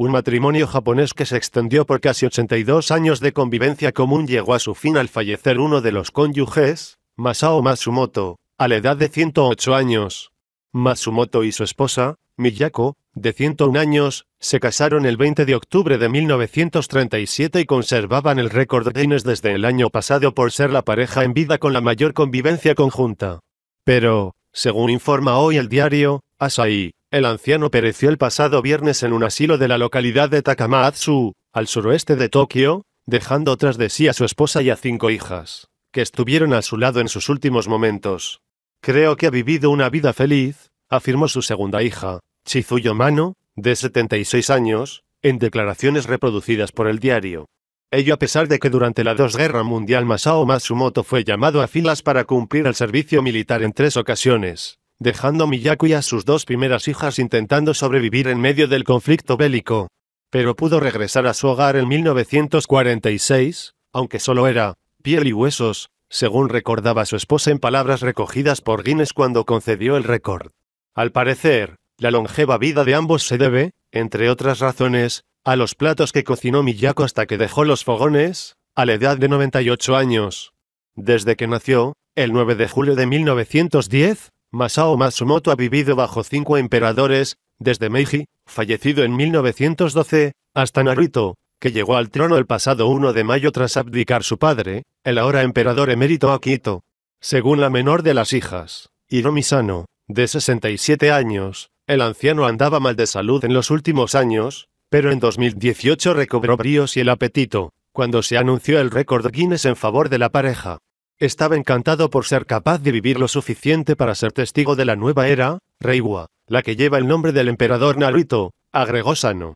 Un matrimonio japonés que se extendió por casi 82 años de convivencia común llegó a su fin al fallecer uno de los cónyuges, Masao Matsumoto, a la edad de 108 años. Masumoto y su esposa, Miyako, de 101 años, se casaron el 20 de octubre de 1937 y conservaban el récord Guinness desde el año pasado por ser la pareja en vida con la mayor convivencia conjunta. Pero, según informa hoy el diario, Asahi, el anciano pereció el pasado viernes en un asilo de la localidad de Takamatsu, al suroeste de Tokio, dejando tras de sí a su esposa y a cinco hijas, que estuvieron a su lado en sus últimos momentos. Creo que ha vivido una vida feliz, afirmó su segunda hija, Chizuyo Mano, de 76 años, en declaraciones reproducidas por el diario. Ello a pesar de que durante la Dos Guerra Mundial Masao Masumoto fue llamado a filas para cumplir el servicio militar en tres ocasiones dejando a Miyako y a sus dos primeras hijas intentando sobrevivir en medio del conflicto bélico. Pero pudo regresar a su hogar en 1946, aunque solo era piel y huesos, según recordaba su esposa en palabras recogidas por Guinness cuando concedió el récord. Al parecer, la longeva vida de ambos se debe, entre otras razones, a los platos que cocinó Miyako hasta que dejó los fogones, a la edad de 98 años. Desde que nació, el 9 de julio de 1910, Masao Matsumoto ha vivido bajo cinco emperadores, desde Meiji, fallecido en 1912, hasta Naruto, que llegó al trono el pasado 1 de mayo tras abdicar su padre, el ahora emperador emérito Akito. Según la menor de las hijas, Hiromi de 67 años, el anciano andaba mal de salud en los últimos años, pero en 2018 recobró bríos y el apetito, cuando se anunció el récord Guinness en favor de la pareja. Estaba encantado por ser capaz de vivir lo suficiente para ser testigo de la nueva era, Reiwa, la que lleva el nombre del emperador Naruto, agregó Sano.